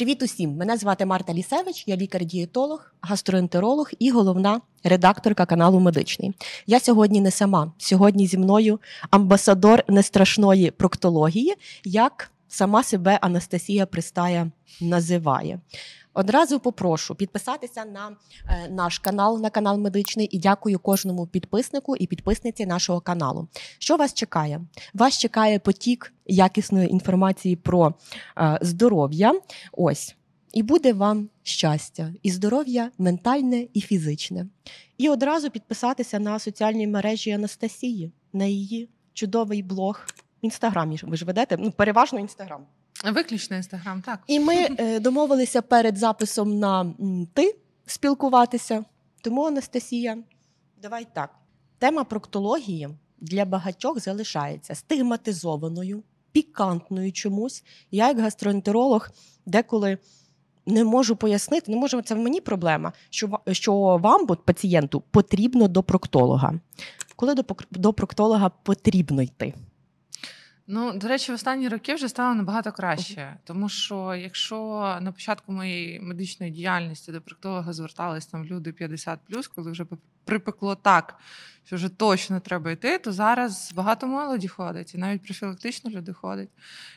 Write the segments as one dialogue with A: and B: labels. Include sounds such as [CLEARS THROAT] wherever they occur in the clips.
A: Привіт усім! Мене звати Марта Лісевич, я лікар-дієтолог, гастроентеролог і головна редакторка каналу Медичний. Я сьогодні не сама. Сьогодні зі мною амбасадор нестрашної проктології як сама себе Анастасія Пристая називає. Одразу попрошу підписатися на е, наш канал, на канал медичний, і дякую кожному підписнику і підписниці нашого каналу. Що вас чекає? Вас чекає потік якісної інформації про е, здоров'я. Ось. І буде вам щастя і здоров'я ментальне і фізичне. І одразу підписатися на соціальні мережі Анастасії, на її чудовий блог інстаграмі ви ж ведете ну переважно інстаграм.
B: Виключно інстаграм, так
A: і ми е, [LAUGHS] домовилися перед записом на ти спілкуватися. Тому Анастасія, давай так. Тема проктології для багатьох залишається стигматизованою, пікантною чомусь. Я, як гастроентеролог, деколи не можу пояснити, не можу, це в мені проблема, що що вам, пацієнту, потрібно до проктолога. Коли до, до проктолога потрібно йти?
B: Ну, до речі, в останні роки вже стало набагато краще, тому що якщо на початку моєї медичної діяльності до проктолога звертались там люди 50+, коли вже припекло так, що вже точно треба йти, то зараз багато молоді ходить, і навіть профілактично люди ходять.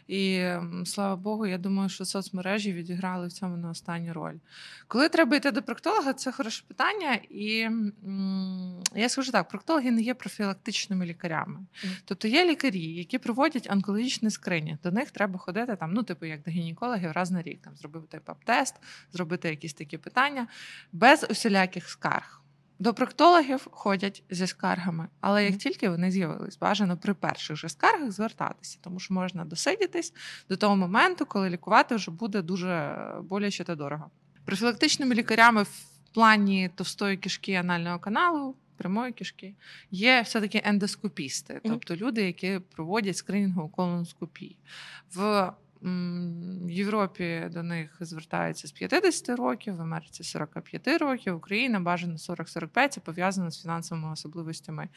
B: І слава Богу, я думаю, що соцмережі відіграли в цьому на останню роль. Коли треба йти до проктолога, це хороше питання. І м- я скажу так: проктологи не є профілактичними лікарями. Mm. Тобто є лікарі, які проводять онкологічні скрині. До них треба ходити там, ну, типу, як до гінекологів раз на рік, там зробити пап-тест, зробити якісь такі питання без усіляких скарг. До проктологів ходять зі скаргами, але як тільки вони з'явились, бажано при перших же скаргах звертатися, тому що можна досидітись до того моменту, коли лікувати вже буде дуже боляче та дорого. Профілактичними лікарями в плані товстої кішки анального каналу. Прямої кішки, є все-таки ендоскопісти, тобто люди, які проводять скринінгову колоноскопію. В в Європі до них звертається з 50 років, в Америці 45 років, Україна бажано 40-45, це пов'язано з фінансовими особливостями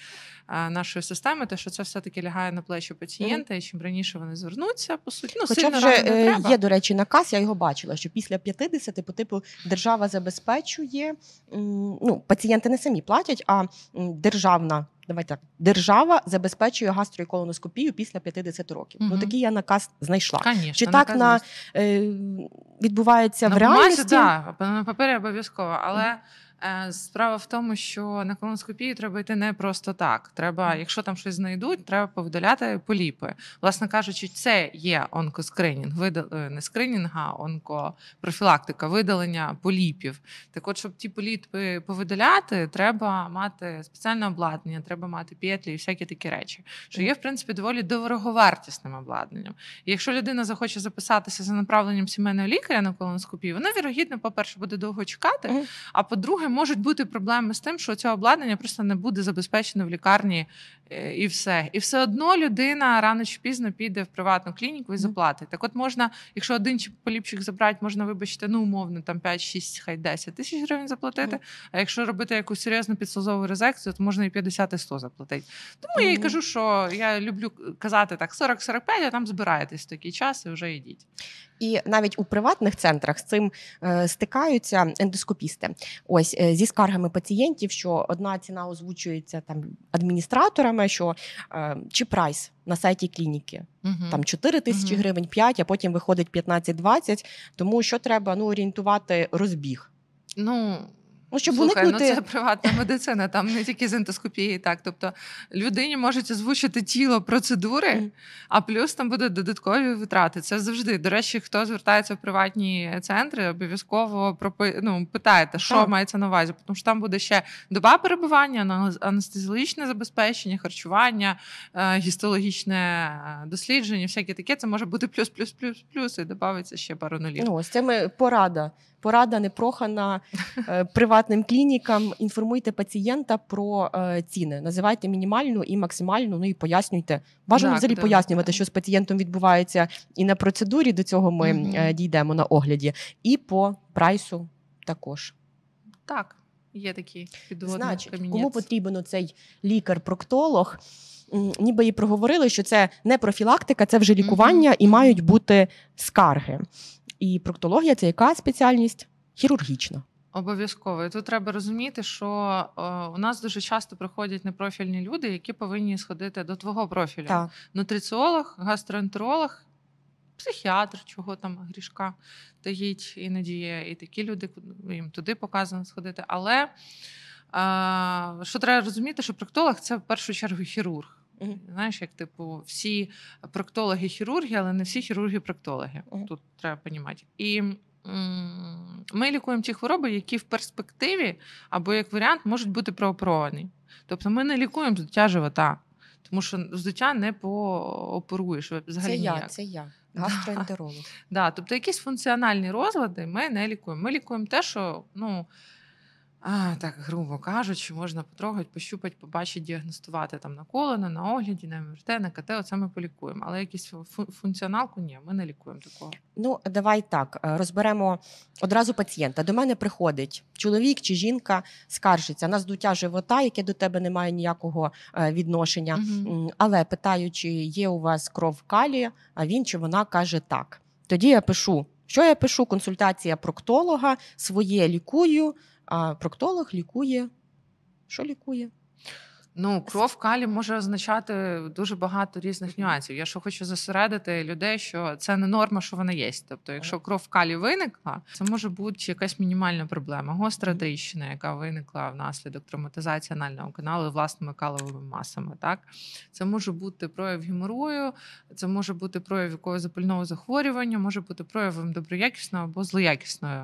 B: е, нашої системи. Те, що це все-таки лягає на плечі пацієнта, і чим раніше вони звернуться, по суті, ну, Хоча сильно вже не е, треба. є, до
A: речі, наказ, я його бачила, що після 50 по типу держава забезпечує ну, пацієнти не самі платять, а державна давайте так, держава забезпечує гастроеколоноскопію після 50 років. Угу. Ну такий я наказ знайшла. Конечно, Чи так наказ на е, відбувається на в ну, реальності? да,
B: на папері обов'язково, але. Е, справа в тому, що на колоноскопію треба йти не просто так. Треба, якщо там щось знайдуть, треба повидаляти поліпи. Власне кажучи, це є онкоскринінг, видал... Е, не скринінг, а онкопрофілактика, видалення поліпів. Так, от, щоб ті поліпи повидаляти, треба мати спеціальне обладнання, треба мати петлі і всякі такі речі, що є в принципі доволі дороговартісним обладнанням. І якщо людина захоче записатися за направленням сімейного лікаря на колоноскопію, вона вірогідно, по перше, буде довго чекати. А по-друге, друге, можуть бути проблеми з тим, що цього обладнання просто не буде забезпечено в лікарні е, і все. І все одно людина рано чи пізно піде в приватну клініку і заплатить. Так, от можна, якщо один поліпчик забрати, можна вибачити, ну умовно там 5-6, хай 10 тисяч гривень заплатити. А якщо робити якусь серйозну підсозову резекцію, то можна і 50 і 100 заплатити. Тому я й кажу, що я люблю казати так: 40-45, а там збираєтесь в такий час і вже йдіть.
A: І навіть у приватних центрах з цим е, стикаються ендоскопісти. Ось е, зі скаргами пацієнтів, що одна ціна озвучується там адміністраторами, що е, чи прайс на сайті клініки uh там 4 тисячі uh гривень, 5, а потім виходить 15-20. Тому що треба ну орієнтувати розбіг. Ну
B: Ну, щоб Слухай, ну, уникнути... ну це приватна медицина, там не тільки з ентоскопії, так. Тобто людині можуть озвучити тіло процедури, а плюс там будуть додаткові витрати. Це завжди. До речі, хто звертається в приватні центри, обов'язково пропи... ну, питаєте, що mm. мається на увазі, тому що там буде ще доба перебування, анестезіологічне забезпечення, харчування, е, гістологічне е, дослідження, всяке таке. Це може бути плюс, плюс, плюс, плюс, і додається ще пару нулів. Ну,
A: Ось це ми порада. Порада непрохана е, приватна приватним клінікам інформуйте пацієнта про е, ціни, називайте мінімальну і максимальну. Ну і пояснюйте. Бажано так, взагалі так, пояснювати, так. що з пацієнтом відбувається і на процедурі. До цього ми mm-hmm. дійдемо на огляді, і по прайсу також.
B: Так, є такі Значить, камінець. Кому
A: потрібен цей лікар-проктолог? Ніби і проговорили, що це не профілактика, це вже лікування mm-hmm. і мають бути скарги. І проктологія це яка спеціальність? Хірургічна.
B: Обов'язково І тут треба розуміти, що е, у нас дуже часто приходять непрофільні люди, які повинні сходити до твого профілю. Так. Нутриціолог, гастроентеролог, психіатр, чого там грішка таїть іноді є. І такі люди їм туди показано сходити. Але а, е, що треба розуміти, що проктолог це в першу чергу хірург. Угу. Знаєш, як типу, всі проктологи-хірурги, але не всі хірурги-проктологи. Угу. Тут треба розуміти І ми лікуємо ті хвороби, які в перспективі або як варіант можуть бути прооперовані. Тобто ми не лікуємо взуття живота, тому що взуття не пооперуєш. Взагалі це ніяк. я, це я. Гастроентеролог. Да. [LAUGHS] Да. Тобто якісь функціональні розлади ми не лікуємо. Ми лікуємо те, що ну, а, Так, грубо кажучи, можна потрогати, пощупати, побачити, діагностувати там на колено, на огляді, на МРТ, на КТ, оце ми полікуємо. Але якісь функціоналку ні, ми не лікуємо такого.
A: Ну, давай так е, розберемо одразу пацієнта. До мене приходить чоловік чи жінка, скаржиться на здуття живота, яке до тебе не має ніякого е, відношення. Угу. Але питаючи, є у вас кров калія, а він чи вона каже так. Тоді я пишу, що я пишу: консультація проктолога, своє лікую. А проктолог лікує. Що
B: лікує? Ну, кров калі може означати дуже багато різних нюансів. Я що хочу зосередити людей, що це не норма, що вона є. Тобто, якщо кров калі виникла, це може бути якась мінімальна проблема, гостра тріщина, яка виникла внаслідок травматизації анального каналу власними каловими масами. Так це може бути прояв геморою, це може бути прояв якогось запального захворювання, може бути проявом доброякісного або злоякісної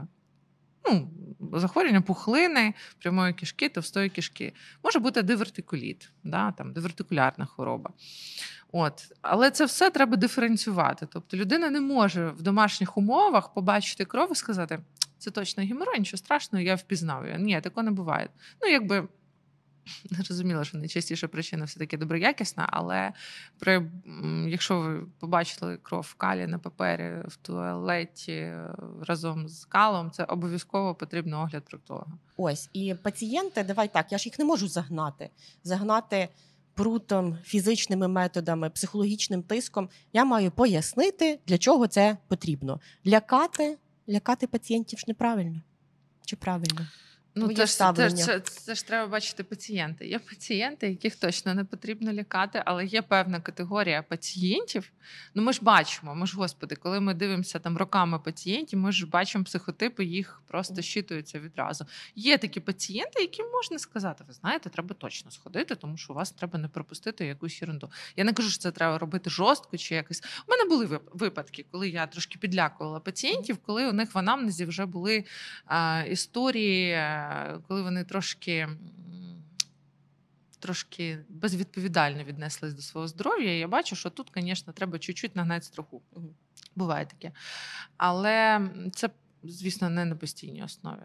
B: ну, захворювання пухлини прямої кишки, товстої кишки. Може бути дивертикуліт, да, там, дивертикулярна хвороба. От. Але це все треба диференціювати. Тобто людина не може в домашніх умовах побачити кров і сказати, це точно геморрой, нічого страшного, я впізнав. його. Ні, такого не буває. Ну, якби Зрозуміло, [LAUGHS] що найчастіша причина все-таки доброякісна, але при якщо ви побачили кров в калі на папері в туалеті е, разом з калом, це обов'язково потрібно огляд проктолога. Ось
A: і пацієнти, давай так, я ж їх не можу загнати. Загнати прутом, фізичними методами, психологічним тиском. Я маю пояснити, для чого це потрібно. Лякати, лякати пацієнтів ж неправильно чи правильно. Ну, це ж, це, це,
B: це ж треба бачити пацієнти. Є пацієнти, яких точно не потрібно лякати, але є певна категорія пацієнтів. Ну, ми ж бачимо, ми ж господи, коли ми дивимося там роками пацієнтів, ми ж бачимо психотипи, їх просто щитуються відразу. Є такі пацієнти, яким можна сказати, ви знаєте, треба точно сходити, тому що у вас треба не пропустити якусь ерунду. Я не кажу, що це треба робити жорстко чи якось. У мене були випадки, коли я трошки підлякувала пацієнтів, коли у них в анамнезі вже були а, історії. Е, коли вони трошки. Трошки безвідповідально віднеслись до свого здоров'я, я бачу, що тут, звісно, треба чуть-чуть нагнати страху. Угу. Буває таке. Але це, звісно, не на постійній основі.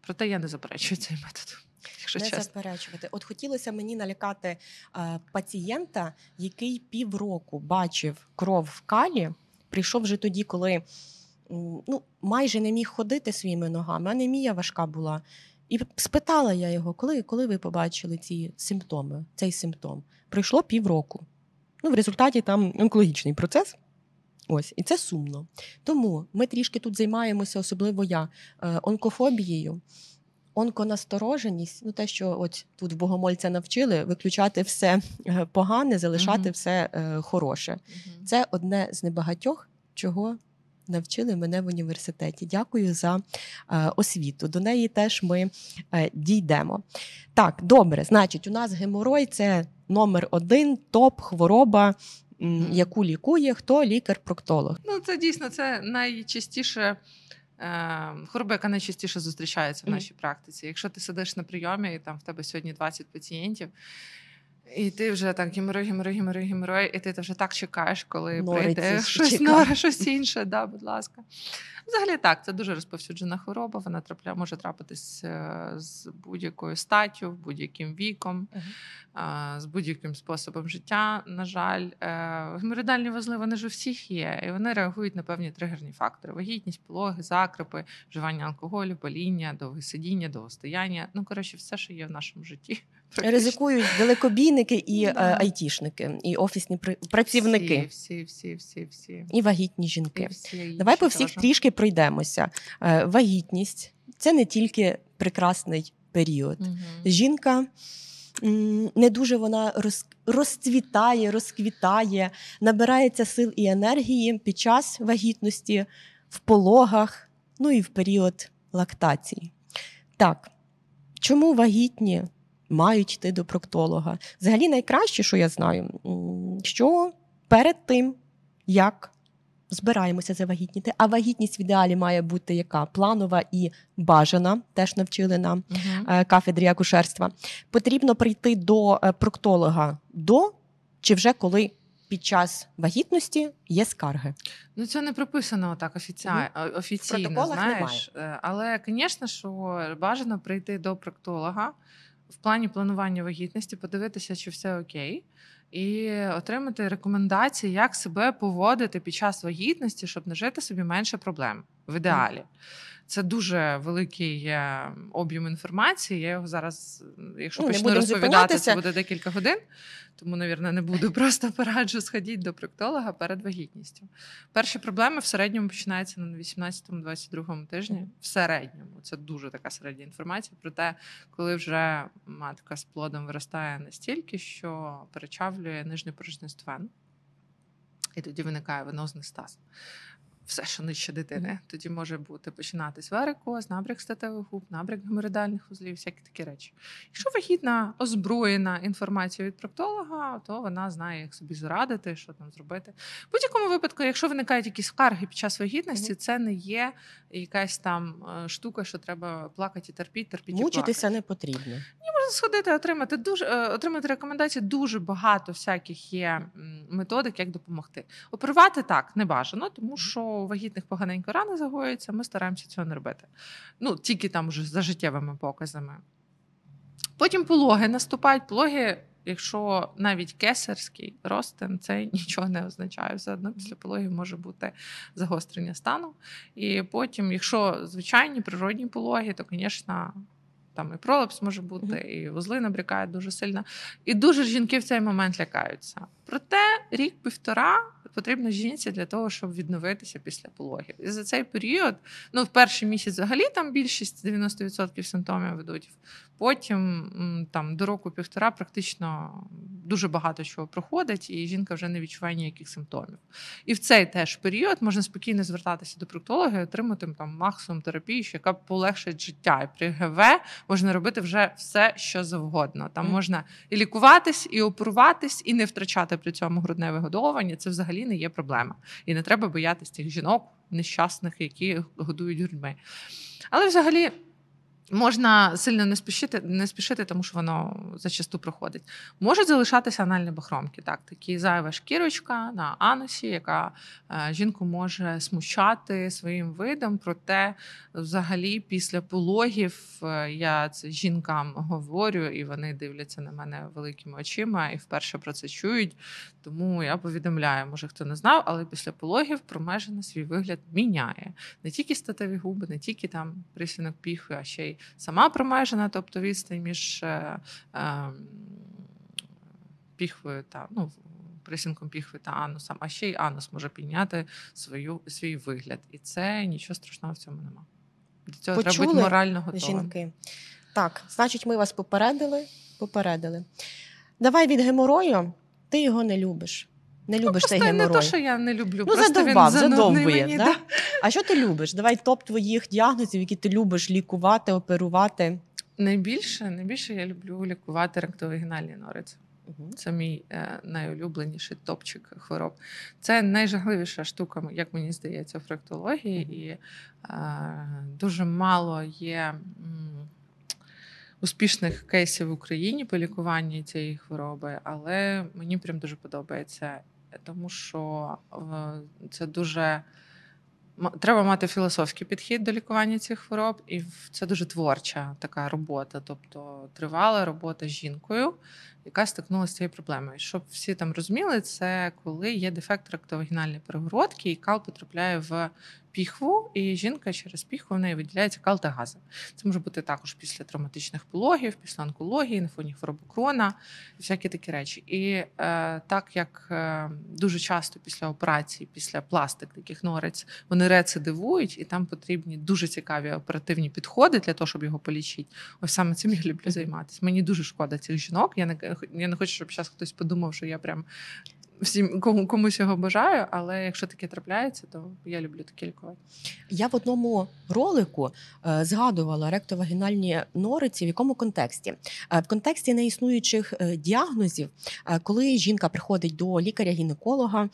B: Проте я не заперечую цей метод. Якщо не чесно.
A: заперечувати. От хотілося мені налякати е, пацієнта, який півроку бачив кров в калі, прийшов вже тоді, коли ну, майже не міг ходити своїми ногами, анемія важка була. І спитала я його, коли коли ви побачили ці симптоми, цей симптом. Пройшло півроку. Ну, в результаті там онкологічний процес. Ось, і це сумно. Тому ми трішки тут займаємося, особливо я, е, онкофобією, онконастороженість, ну те, що от тут в богомольця навчили, виключати все е, погане, залишати угу. все е, хороше. Угу. Це одне з небагатьох, чого навчили мене в університеті. Дякую за е, освіту. До неї теж ми е, дійдемо. Так, добре, значить, у нас геморой це номер один топ хвороба. Яку лікує хто лікар-проктолог?
B: Ну це дійсно це найчастіше е, хвороба, яка найчастіше зустрічається в нашій mm практиці. Якщо ти сидиш на прийомі і там в тебе сьогодні 20 пацієнтів, і ти вже так гімерой, гімерой, гімерой, гімерой, і ти вже так чекаєш, коли Норить прийде щось норе, щось інше. да, Будь ласка. Взагалі так, це дуже розповсюджена хвороба. Вона трапля, може трапитись е, з будь-якою статтю, будь-яким віком, з будь-яким способом життя. На жаль, е, геморидальні вузли вони ж у всіх є, і вони реагують на певні тригерні фактори: вагітність, пологи, закрипи, вживання алкоголю, боління, довге сидіння, довгостояння. Ну коротше, все, що є в нашому житті. Ризикують
A: далекобійники і е, да. айтішники, і офісні працівники.
B: Всі, всі, всі, всі, всі. І вагітні жінки. І всі Давай по всіх
A: трішки пройдемося. Е, вагітність це не тільки прекрасний період. Угу. Жінка не дуже вона роз, розцвітає, розквітає, набирається сил і енергії під час вагітності, в пологах, ну і в період лактації. Так, чому вагітні? мають йти до проктолога. Взагалі, найкраще, що я знаю, що перед тим, як збираємося завагітніти, а вагітність в ідеалі має бути яка планова і бажана, теж навчили на uh е, кафедрі акушерства. Потрібно прийти до е, проктолога до чи вже коли. Під час вагітності є скарги. Ну це не прописано так е, офіційно, офіційно знаєш.
B: Немає. Але, звісно, що бажано прийти до проктолога в плані планування вагітності, подивитися, чи все окей, і отримати рекомендації, як себе поводити під час вагітності, щоб нажити собі менше проблем в ідеалі. Це дуже великий е, об'єм інформації. Я його зараз, якщо ну, почну розповідати, це буде декілька годин. Тому, навірно, не буду [LAUGHS] просто пораджу сходіть до проктолога перед вагітністю. Перші проблеми в середньому починаються на 18-22 тижні. В середньому це дуже така середня інформація про те, коли вже матка з плодом виростає настільки, що перечавлює нижній порожниствен. І тоді виникає венозний стаз все, що нижче дитини. Mm-hmm. Тоді може бути починатись варикоз, набряк статевих губ, набряк геморидальних вузлів, всякі такі речі. Якщо вагітна озброєна інформація від проктолога, то вона знає, як собі зрадити, що там зробити. В будь-якому випадку, якщо виникають якісь скарги під час вагітності, mm-hmm. це не є якась там е, штука, що треба плакати і терпіти, терпіти. Мучитися і плакати. не
A: потрібно. Ні,
B: можна сходити, отримати дуже е, отримати рекомендації. Дуже багато всяких є методик, як допомогти. Оперувати так не бажано, тому що вагітних поганенько рани загоюються. Ми стараємося цього не робити. Ну тільки там вже за життєвими показами. Потім пологи наступають пологи. Якщо навіть кесарський ростин, це [LAUGHS] нічого не означає. Все одно після пологів може бути загострення стану. І потім, якщо звичайні природні пологи, то, звісно, там і пролапс може бути, і вузли набрякають дуже сильно. І дуже жінки в цей момент лякаються. Проте рік-півтора потрібно жінці для того, щоб відновитися після пологів. І за цей період, ну в перший місяць взагалі там більшість 90% симптомів ведуть. Потім там до року-півтора практично дуже багато чого проходить, і жінка вже не відчуває ніяких симптомів. І в цей теж період можна спокійно звертатися до проктолога і отримати там максимум терапії, яка полегшить життя. І при ГВ можна робити вже все, що завгодно. Там mm. можна і лікуватись, і опоруватись, і не втрачати при цьому грудне вигодовування. Це взагалі. України є проблема. І не треба боятися тих жінок нещасних, які годують грудьми. Але взагалі Можна сильно не спішити, не спішити, тому що воно зачасту проходить. Можуть залишатися анальні бахромки, так, такі зайва шкірочка на анусі, яка е, жінку може смущати своїм видом. Проте, взагалі, після пологів е, я це жінкам говорю, і вони дивляться на мене великими очима і вперше про це чують. Тому я повідомляю, може хто не знав, але після пологів промежина свій вигляд міняє не тільки статеві губи, не тільки там присінок піхви, а ще й сама промежена, тобто відстань між е, е, піхвою та ну. Присінком піхви та анусом, а ще й анус може підняти свою свій вигляд, і це нічого страшного в цьому нема. До цього Почули, треба бути морально готовим. жінки.
A: Так, значить, ми вас попередили. Попередили. Давай від геморою, ти його не любиш. Не ну, любиш ну, цей геморрой. Не то, що
B: я не люблю. Ну, задовбав, він задовбує. Мені, да? А що ти любиш? Давай топ твоїх діагнозів, які ти любиш лікувати, оперувати. Найбільше найбільше я люблю лікувати ректовагінальні нориці. Це мій е, найулюбленіший топчик хвороб. Це найжагливіша штука, як мені здається, в фрактології. І е, дуже мало є. М- Успішних кейсів в Україні по лікуванні цієї хвороби, але мені прям дуже подобається тому що е, це дуже треба мати філософський підхід до лікування цих хвороб, і це дуже творча така робота, тобто тривала робота з жінкою, яка стикнулася з цією проблемою. Щоб всі там розуміли, це коли є дефект ректовагінальної перегородки, і кал потрапляє в піхву, і жінка через піхву в неї виділяється калтегазом. Це може бути також після травматичних пологів, після онкології, на фоні хворобокрона і всякі такі речі. І е, так як е, дуже часто після операції, після пластик таких норець, вони рецидивують, і там потрібні дуже цікаві оперативні підходи для того, щоб його полічити. Ось саме цим я люблю займатися. Мені дуже шкода цих жінок. Я не я не хочу, щоб зараз хтось подумав, що я прям всім кому комусь його бажаю, але якщо таке трапляється, то я люблю такі лікувати.
A: Я в одному ролику е, згадувала ректовагінальні нориці. В якому контексті? Е, в контексті неіснуючих е, діагнозів, е, коли жінка приходить до лікаря-гінеколога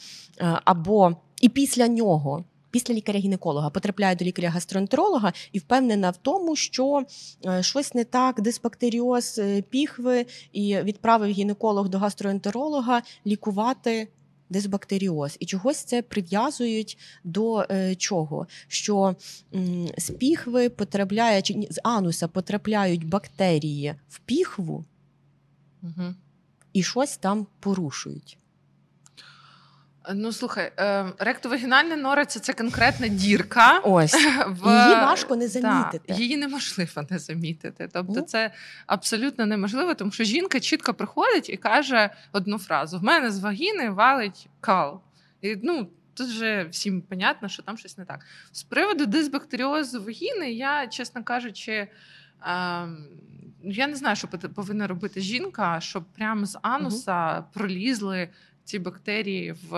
A: е, або і після нього після лікаря-гінеколога потрапляю до лікаря-гастроентеролога і впевнена в тому, що е, щось не так, дисбактеріоз, е, піхви, і відправив гінеколог до гастроентеролога лікувати. Дисбактеріоз і чогось це прив'язують до е, чого? Що м, з піхви потрапляє, чи з ануса потрапляють бактерії в піхву угу. і щось там порушують.
B: Е, ну слухай, е, ректовагінальна нора це, це конкретна дірка. Ось [LAUGHS] в її важко не замітити. Та, її неможливо не замітити. Тобто, це абсолютно неможливо, тому що жінка чітко приходить і каже одну фразу: в мене з вагіни валить кал. І, ну, Тут вже всім понятно, що там щось не так. З приводу дисбактеріозу вагіни, я, чесно кажучи, ем, я не знаю, що повинна робити жінка, щоб прямо з ануса угу. пролізли ці бактерії в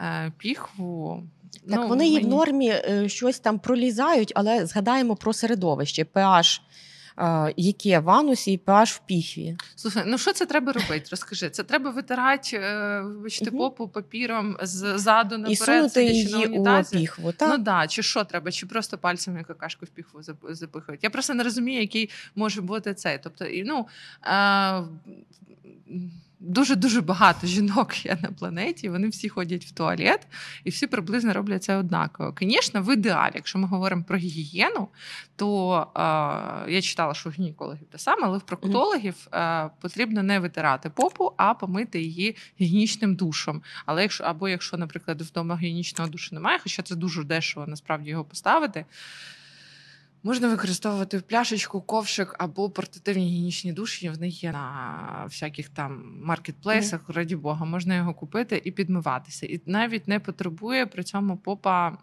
B: е, піхву. Так, ну, вони мені... в нормі
A: е, щось там пролізають, але згадаємо про середовище pH. Е, яке в анусі і pH в піхві.
B: Слухай, ну що це треба робити? Розкажи, це треба витирати, вибачте, попу папіром ззаду наперед, І сунути її у піхву, ну так? Ну да, чи що треба, чи просто пальцями какашку в піхву запихають. Я просто не розумію, який може бути цей. Тобто, ну. А дуже дуже багато жінок є на планеті. Вони всі ходять в туалет і всі приблизно роблять це однаково. Звісно, в ідеалі, якщо ми говоримо про гігієну, то е, я читала, що у гінекологів те саме, але в проктологів е, потрібно не витирати попу, а помити її гігієнічним душом. Але якщо або якщо, наприклад, вдома гігієнічного душу немає, хоча це дуже дешево насправді його поставити. Можна використовувати пляшечку, ковшик або портативні гігієнічні душі. В них є на всяких там маркетплейсах, mm. раді Бога, можна його купити і підмиватися. І навіть не потребує при цьому попа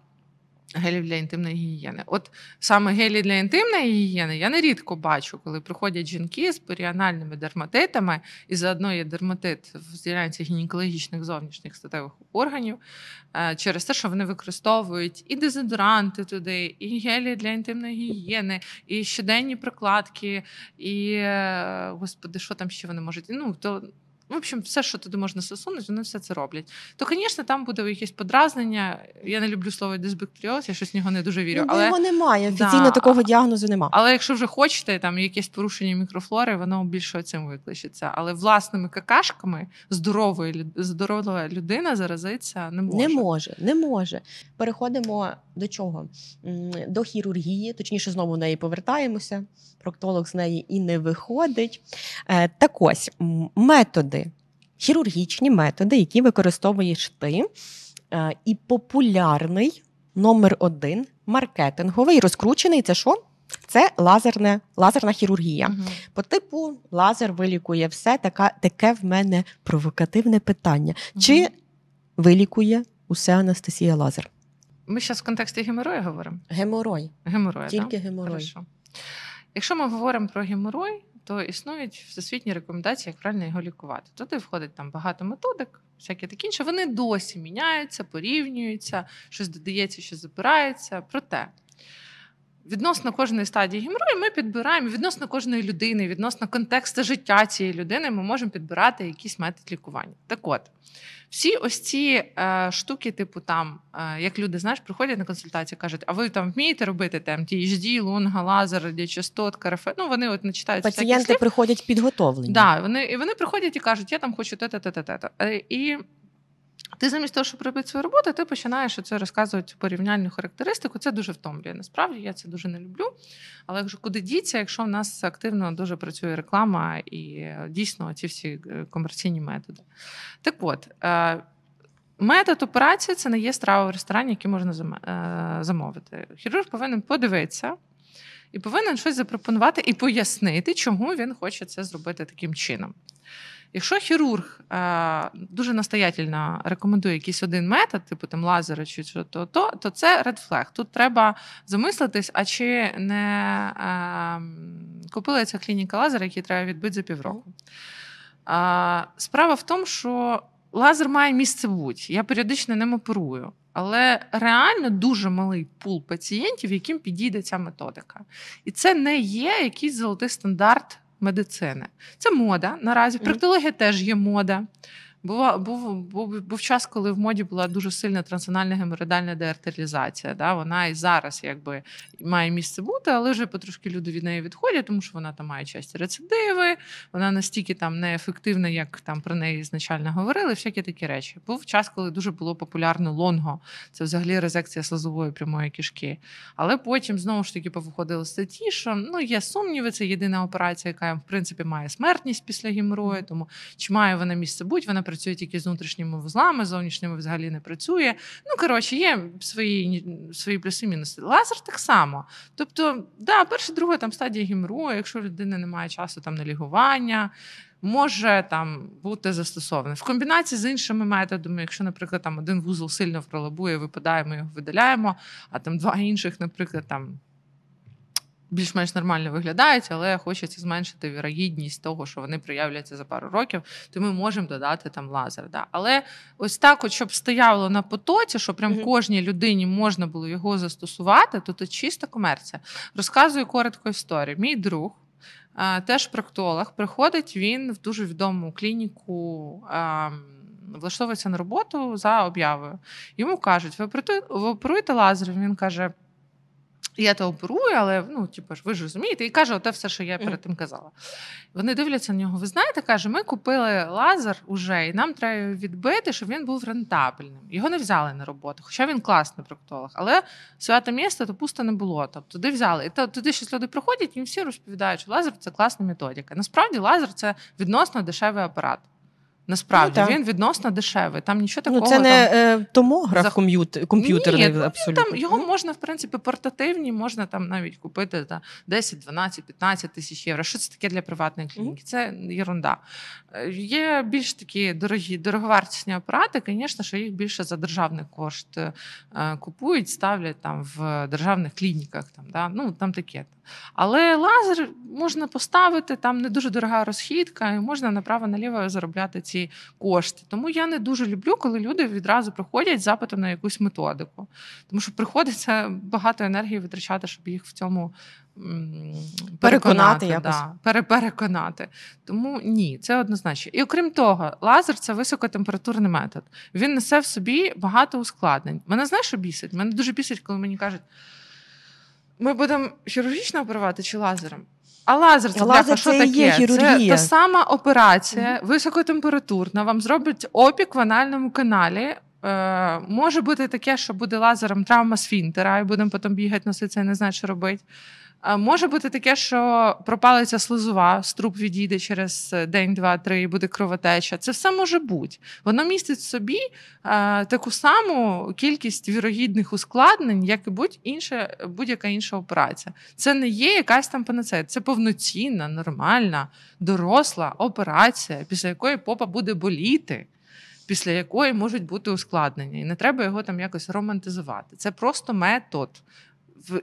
B: Гелів для інтимної гігієни. От саме гелі для інтимної гігієни я нерідко бачу, коли приходять жінки з періанальними дерматитами, і заодно є дерматит в зілянці гінекологічних зовнішніх статевих органів е, через те, що вони використовують і дезодоранти туди, і гелі для інтимної гігієни, і щоденні прикладки, і е, господи, що там ще вони можуть? Ну то в общем, все, що туди можна засунути, вони все це роблять. То, звісно, там буде якесь подразнення. Я не люблю слово дисбактеріоз, я щось в нього не дуже вірю. Ну, але його немає.
A: Офіційно да. такого діагнозу немає.
B: Але якщо вже хочете, там якесь порушення мікрофлори, воно більше цим викличеться. Але власними какашками здорової здорова людина заразиться не може. Не
A: може, не може. Переходимо до чого? До хірургії, точніше, знову в неї повертаємося. Проктолог з неї і не виходить. Е, так ось методи хірургічні методи, які використовуєш ти, е, і популярний номер один маркетинговий розкручений це що? Це лазерне, лазерна хірургія. Угу. По типу лазер вилікує все. Така, Таке в мене провокативне питання. Угу. Чи вилікує усе Анастасія Лазер?
B: Ми зараз в контексті геморою говоримо. Геморой. Геморой. Тільки да? геморой. Хорошо. Якщо ми говоримо про геморой, то існують всесвітні рекомендації, як правильно його лікувати. Туди входить там багато методик, всяке таке інше. Вони досі міняються, порівнюються, щось додається, щось забирається. Проте Відносно кожної стадії геморою ми підбираємо відносно кожної людини, відносно контексту життя цієї людини, ми можемо підбирати якийсь метод лікування. Так от всі ось ці е, штуки, типу там, е, як люди знаєш, приходять на консультації, кажуть, а ви там вмієте робити там THD, лунга, лазер, радіочастот, карафе. Ну вони от не пацієнти.
A: Приходять підготовлені. Да,
B: вони і вони приходять і кажуть, я там хочу те те те те те е, І ти замість того, щоб робити свою роботу, ти починаєш це розказувати порівняльну характеристику. Це дуже втомлює. Насправді я це дуже не люблю. Але якщо куди діться, якщо в нас активно дуже працює реклама і е, дійсно ці всі е, комерційні методи. Так от. Е, метод операції це не є страва в ресторані, які можна замовити. Хірург повинен подивитися і повинен щось запропонувати і пояснити, чому він хоче це зробити таким чином. Якщо хірург е, дуже настоятельно рекомендує якийсь один метод, типу там лазера чи що то, то, то це редфлег. Тут треба замислитись, а чи не е, купила ця клініка лазера, який треба відбити за півроку. Е, справа в тому, що лазер має місце будь. Я періодично ним оперую. Але реально дуже малий пул пацієнтів, яким підійде ця методика. І це не є якийсь золотий стандарт медицини. Це мода наразі. Проктологія теж є мода. Був, був був, був час, коли в моді була дуже сильна трансональна геморидальна деартерізація. Да? Вона і зараз якби має місце бути, але вже потрошки люди від неї відходять, тому що вона там має часті рецидиви, вона настільки там неефективна, як там про неї ізначально говорили, всякі такі речі. Був час, коли дуже було популярно лонго, це взагалі резекція слозової прямої кішки. Але потім знову ж таки повиходили статті, що ну є сумніви, це єдина операція, яка в принципі має смертність після геморою, тому чи має вона місце будь вона працює тільки з внутрішніми вузлами, зовнішніми взагалі не працює. Ну, коротше, є свої свої плюси, мінуси. Лазер так само. Тобто, да, перша, друга там стадія гімру, якщо людина не має часу там на лігування. Може там бути застосоване в комбінації з іншими методами. Якщо, наприклад, там один вузол сильно пролабує, випадає, ми його видаляємо, а там два інших, наприклад, там більш-менш нормально виглядають, але хочеться зменшити вірогідність того, що вони проявляться за пару років, то ми можемо додати там лазер. Да. Але ось так, от, щоб стояло на потоці, що прям mm кожній людині можна було його застосувати, то це чиста комерція. Розказую коротко історію. Мій друг. Теж проктолог приходить він в дуже відому клініку, влаштовується на роботу за об'явою. Йому кажуть: ви оперуєте лазер? Він каже: я то оперую, але ну, типу, ви ж розумієте, і каже, те все, що я перед тим казала. Вони дивляться на нього. Ви знаєте, каже, ми купили лазер уже, і нам треба відбити, щоб він був рентабельним. Його не взяли на роботу, хоча він класний проктолог. Але свято місто то пусто не було. Тобто туди взяли. І то, туди щось люди приходять, і їм всі розповідають, що лазер це класна методика. Насправді лазер це відносно дешевий апарат. Насправді ну, він відносно дешевий. Там нічого такого. Ну, Це не там...
A: Е, томограф За... комп'ютер, комп'ютерний Ні, ну, абсолютно. Там його
B: ну. можна, в принципі, портативні, можна там навіть купити за 10, 12, 15 тисяч євро. Що це таке для приватної клініки? Це єрунда. Е, є більш такі дорогі, дороговартісні апарати, звісно, що їх більше за державний кошт е, купують, ставлять там в державних клініках. Там, да? ну, там таке. Але лазер можна поставити, там не дуже дорога розхідка, і можна направо-наліво заробляти ці кошти. Тому я не дуже люблю, коли люди відразу приходять з запитом на якусь методику, тому що приходиться багато енергії витрачати, щоб їх в цьому. Переконати, переконати Да, перепереконати. Тому ні, це однозначно. І окрім того, лазер це високотемпературний метод. Він несе в собі багато ускладнень. Мене знаєш, що бісить? Мене дуже бісить, коли мені кажуть, ми будемо хірургічно оперувати чи лазером. А лазер це, лазер, це що це таке? Є хірургія. Це та сама операція, високотемпературна, вам зроблять опік в анальному каналі. Е, Може бути таке, що буде лазером травма сфінтера, і будемо потім бігати носити і не знати, що робити. Е, може бути таке, що пропалиться слизова, струп відійде через е, день, два-три, і буде кровотеча. Це все може бути. Воно містить в собі е, таку саму кількість вірогідних ускладнень, як і будь-інша, будь-яка інша операція. Це не є якась там панацея. Це повноцінна, нормальна, доросла операція, після якої попа буде боліти. Після якої можуть бути ускладнення, і не треба його там якось романтизувати. Це просто метод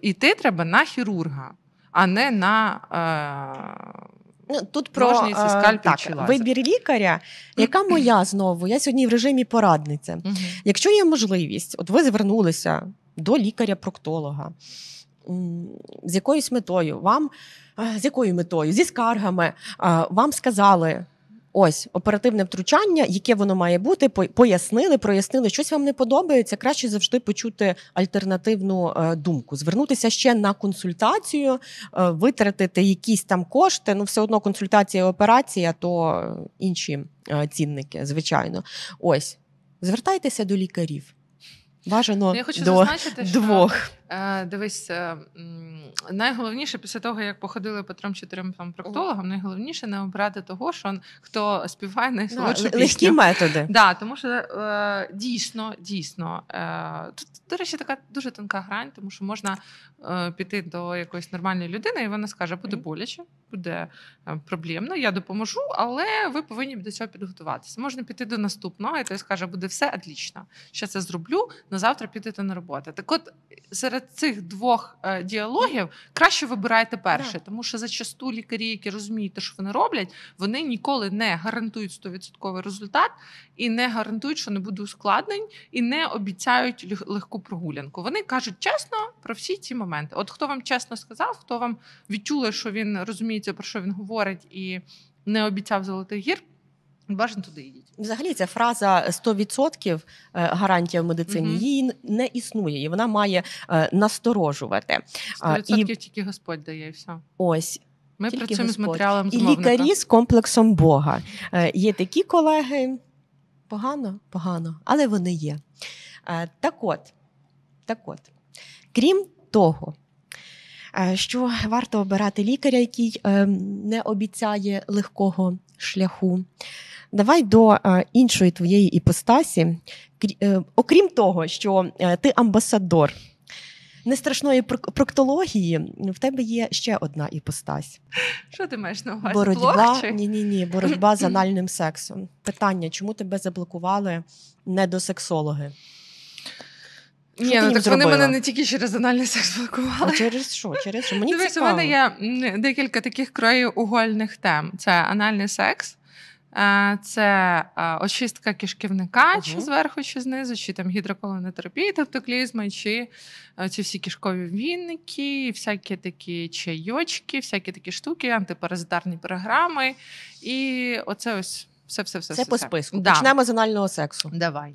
B: йти треба на хірурга, а не на. Е, Ну, Тут про Ножниці, е, так, вибір
A: лікаря, яка моя [CLEARS THROAT] знову, я сьогодні в режимі порадниця. Якщо є можливість, от ви звернулися до лікаря-проктолога з якоюсь метою, вам е, з якою метою, зі скаргами е, вам сказали, Ось оперативне втручання, яке воно має бути, пояснили, прояснили, щось вам не подобається. Краще завжди почути альтернативну е, думку, звернутися ще на консультацію, е, витратити якісь там кошти. Ну, все одно консультація, і операція, то е, інші цінники, звичайно. Ось звертайтеся до лікарів бажано ну, Я хочу до зазначити, що
B: е, Дивись, е, найголовніше після того, як походили по трьом-чотирьом там проктологам, найголовніше не обрати того, що хто співає найсолодшу да, легкі методи. Да, тому що е, дійсно, дійсно тут до речі, така дуже тонка грань, тому що можна піти до якоїсь нормальної людини, і вона скаже: буде боляче, буде проблемно, я допоможу, але ви повинні до цього підготуватися. Можна піти до наступного, і той скаже, буде все отлічно. Ще це зроблю завтра підете на роботу. Так от серед цих двох е, діалогів краще вибирайте перше, тому що зачасту лікарі, які розуміють, що вони роблять, вони ніколи не гарантують стовідсотковий результат і не гарантують, що не буде ускладнень, і не обіцяють легку прогулянку. Вони кажуть чесно про всі ці моменти. От хто вам чесно сказав, хто вам відчули, що він розуміється, про що він говорить, і не обіцяв Золотий гір, бажано туди йдіть.
A: Взагалі, ця фраза «100% е, гарантія в медицині угу. її не існує, і вона має е, насторожувати. 100% і...
B: тільки Господь дає і все.
A: Ось. Ми Тільки працюємо Господь. з матеріалом і лікарі з комплексом Бога. Е, є такі колеги, погано, погано, але вони є. Е, так от, так от, крім того, Е, що варто обирати лікаря, який е, не обіцяє легкого шляху. Давай до е, іншої твоєї іпостасі, окрім того, що ти амбасадор. Не страшної проктології, в тебе є ще одна іпостась.
B: Що ти маєш на увазі? Боротьба ні, ні, ні, боротьба з [CLEARS THROAT] анальним
A: сексом. Питання, чому тебе заблокували недосексологи?
B: Ні, ну, так вони мене не тільки через анальний секс блокували. А через що? Через що? Мені Дивись, цікаво. у мене є декілька таких краєугольних тем: це анальний секс. Е, це е, очистка кишківника, uh чи зверху, чи знизу, чи там гідроколонотерапія, тобто чи е, ці всі кишкові вінники, всякі такі чайочки, всякі такі штуки, антипаразитарні програми. І оце ось все-все-все. Це все, по списку. Да. Почнемо з анального сексу. Давай.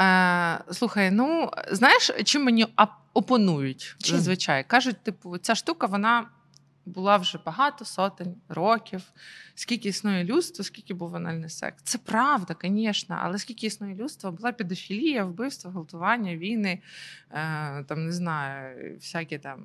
B: Е, Слухай, ну знаєш, чим мені опонують зазвичай? Кажуть, типу, ця штука вона була вже багато сотень років. Скільки існує людство, скільки був анальний секс. Це правда, звісно, але скільки існує людство, була педофілія, вбивство, гвалтування, війни, е, там не знаю, всякі там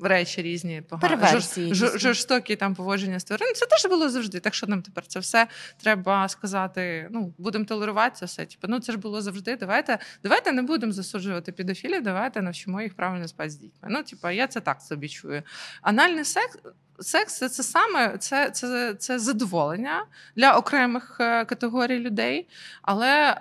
B: речі різні, погані жор, ну. жорстокі там поводження з тварин. Це теж було завжди. Так що нам тепер це все треба сказати. Ну будемо толерувати це все. Типу, ну це ж було завжди. Давайте, давайте не будемо засуджувати підофілів, давайте навчимо їх правильно спати з дітьми. Ну, типу, я це так собі чую. Анальний секс секс це, це саме це, це, це задоволення для окремих е, категорій людей, але е,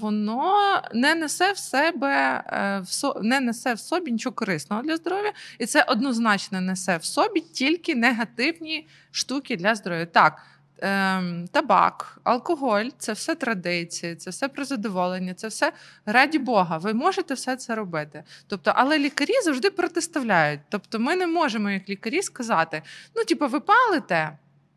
B: воно не несе в себе е, в со, не несе в собі нічого корисного для здоров'я, і це однозначно несе в собі тільки негативні штуки для здоров'я. Так. Ем, табак, алкоголь це все традиції, це все про задоволення, це все раді Бога. Ви можете все це робити. Тобто, але лікарі завжди протиставляють. Тобто, ми не можемо, як лікарі, сказати: ну, типу, ви палите.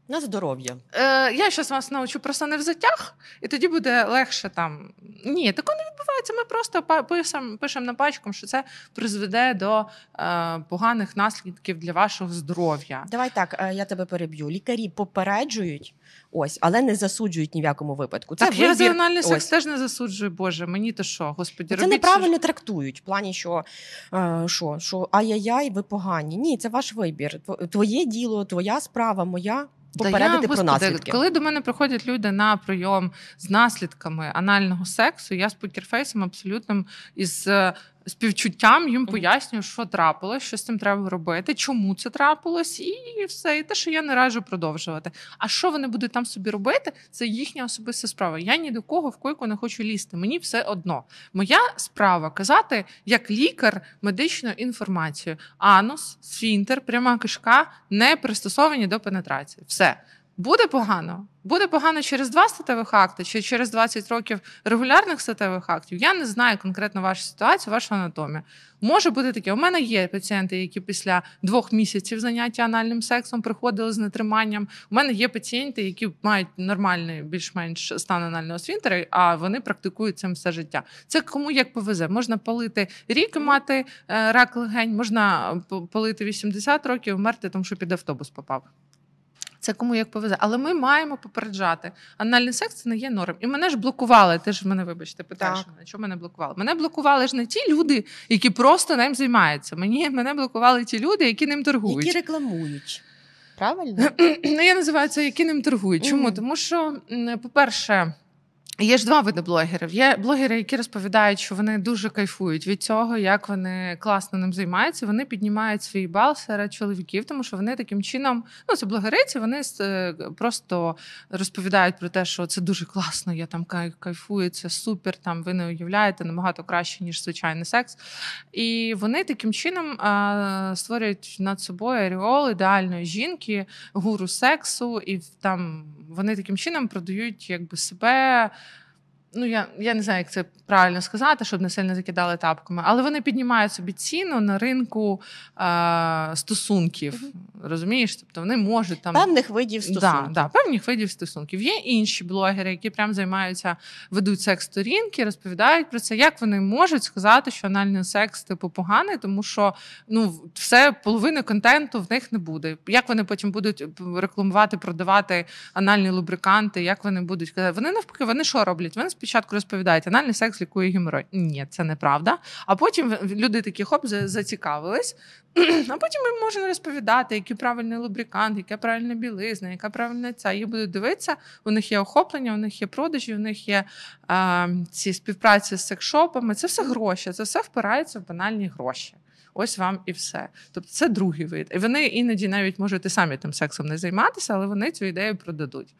B: На здоров'я. Е, Я щось вас научу просто не в затяг, і тоді буде легше там. Ні, такого не відбувається. Ми просто пишемо пишем на пачку, що це призведе до е, поганих наслідків для вашого здоров'я. Давай
A: так, е, я тебе переб'ю. Лікарі попереджують, ось, але не засуджують ні в якому випадку. Це Так, вибір... я зональний секс
B: теж не засуджую, Боже, мені то що, господі, робіть... Це неправильно
A: що... трактують в плані, що е, що, що ай-яй-яй, ви погані. Ні, це ваш вибір. Твоє діло, твоя справа, моя попередити да я, про господи, наслідки. Коли
B: до мене приходять люди на прийом з наслідками анального сексу, я з покерфейсом абсолютно із е, співчуттям їм пояснюю, що трапилось, що з цим треба робити, чому це трапилось, і все. І те, що я не раджу продовжувати. А що вони будуть там собі робити, це їхня особиста справа. Я ні до кого в койку не хочу лізти. Мені все одно. Моя справа казати як лікар медичну інформацію. Анус, сфінтер, пряма кишка не пристосовані до пенетрації. Все. Буде погано. Буде погано через два статевих акти чи через 20 років регулярних статевих актів. Я не знаю конкретно вашу ситуацію, вашу анатомію. Може бути таке. У мене є пацієнти, які після двох місяців заняття анальним сексом приходили з нетриманням. У мене є пацієнти, які мають нормальний, більш-менш стан анального свінтера, а вони практикують цим все життя. Це кому як повезе. Можна палити рік і мати е, рак легень, можна е, палити 80 років, вмерти, тому що під автобус попав. Це кому як повезе. Але ми маємо попереджати. Анальний секс це не є норм. І мене ж блокували. Ти ж мене, вибачте, питаєш, мене, що мене блокували? Мене блокували ж не ті люди, які просто ним займаються. Мені мене блокували ті люди, які ним торгують. Які рекламують. Правильно? [CLEARS THROAT] Ну, я називаю це, які ним торгують. Чому? Mm. Тому що, по-перше, Є ж два види блогерів. Є блогери, які розповідають, що вони дуже кайфують від цього, як вони класно ним займаються. Вони піднімають свій бал серед чоловіків, тому що вони таким чином, ну це блогериці, вони е, просто розповідають про те, що це дуже класно. Я там кайфую, це супер. Там ви не уявляєте набагато краще ніж звичайний секс. І вони таким чином а, створюють над собою аріол ідеальної жінки, гуру сексу, і там вони таким чином продають якби себе. Ну, я я не знаю, як це правильно сказати, щоб не сильно закидали тапками, але вони піднімають собі ціну на ринку е, стосунків. mm Розумієш? Тобто вони можуть там певних видів стосунків. Да, да, певних видів стосунків. Є інші блогери, які прям займаються, ведуть секс сторінки, розповідають про це. Як вони можуть сказати, що анальний секс типу поганий, тому що ну все половини контенту в них не буде. Як вони потім будуть е, рекламувати, продавати анальні лубриканти? Як вони будуть казати? Вони навпаки, вони що роблять? Вони спочатку розповідають, анальний секс лікує геморрой. Ні, це неправда. А потім люди такі хоп, зацікавились. [CLEARS THROAT] А потім ми можемо розповідати, який правильний лубрикант, яка правильна білизна, яка правильна ця. Її будуть дивитися. У них є охоплення, у них є продажі, у них є а, ці співпраці з секшопами. Це все гроші, це все впирається в банальні гроші. Ось вам і все. Тобто це другий вид. І вони іноді навіть можуть і самі тим сексом не займатися, але вони цю ідею продадуть.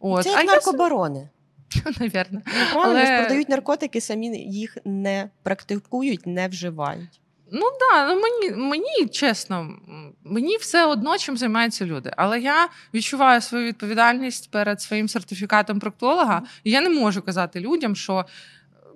B: От. Це як наркобарони. [LAUGHS] Навірно. Ну, Але ж продають
A: наркотики, самі їх не практикують, не вживають.
B: Ну да, ну мені мені чесно, мені все одно чим займаються люди. Але я відчуваю свою відповідальність перед своїм сертифікатом проктолога. і Я не можу казати людям, що.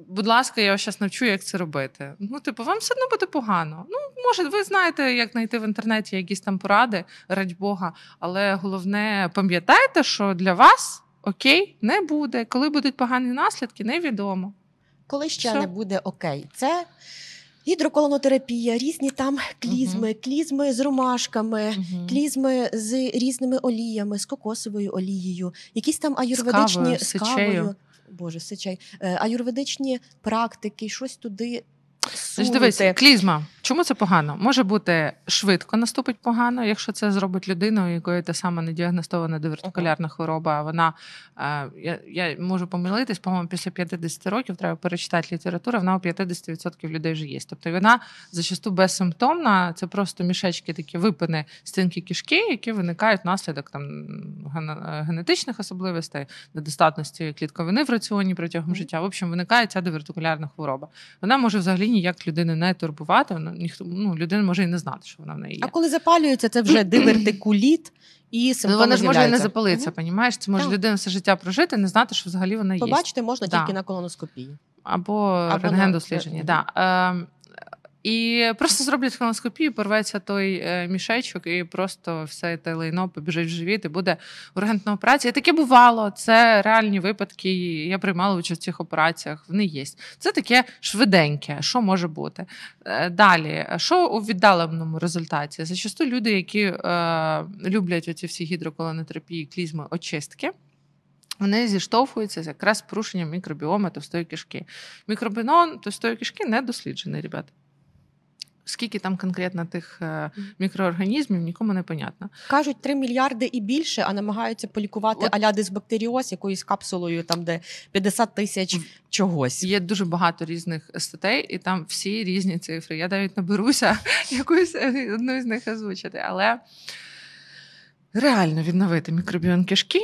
B: Будь ласка, я вас зараз навчу, як це робити. Ну, типу, вам все одно буде погано. Ну, може, ви знаєте, як знайти в інтернеті якісь там поради, радь Бога. Але головне, пам'ятайте, що для вас окей, не буде. Коли будуть погані наслідки, невідомо. Коли ще Все. не буде окей, це
A: гідроколонотерапія, різні там клізми, uh клізми з ромашками, uh клізми з різними оліями, з кокосовою олією, якісь там аюрведичні з кавою. Боже, сичай, е, аюрведичні практики, щось туди
B: Сути. Дивись, клізма. Чому це погано? Може бути швидко наступить погано, якщо це зробить людина, у якої та сама не діагностована довертикулярна хвороба. Вона е, я я можу помилитись, по-моєму, після 50 років треба перечитати літературу. Вона у 50% людей вже є. Тобто вона зачасту безсимптомна. Це просто мішечки, такі випини стінки кішки, які виникають внаслідок там генетичних особливостей, недостатності клітковини в раціоні протягом життя. В общем, виникає ця довертикулярна хвороба. Вона може взагалі ніяк людини не турбувати. Вона ніхто ну людина може і не знати, що вона в неї є. А коли запалюється, це вже дивертикуліт і симптоми Ну, Вона ж може і не запалитися, понімаєш? Це може так. людина все життя прожити, не знати, що взагалі вона є. Побачити можна да. тільки на колоноскопії або, або рентген дослідження. Да. Ем, і просто зроблять колоноскопію, порветься той е, мішечок, і просто все те лайно побіжить в живіт і буде ургентна операція. І Таке бувало. Це реальні випадки. Я приймала участь в цих операціях. Вони є. Це таке швиденьке, що може бути. Е, далі, що у віддаленому результаті? Зачасту люди, які е, люблять оці всі гідроколонотерапії, клізми, очистки. Вони зіштовхуються якраз з порушенням мікробіома товстої кишки. Мікробіон товстої кишки не досліджений, ребята скільки там конкретно тих е, мікроорганізмів, нікому не понятно.
A: Кажуть, 3 мільярди і більше, а намагаються полікувати аля дисбактеріоз якоюсь капсулою, там де
B: 50 тисяч чогось. Є дуже багато різних статей, і там всі різні цифри. Я навіть наберуся [LAUGHS] якусь е, одну з них озвучити, але. Реально відновити мікробіон кишки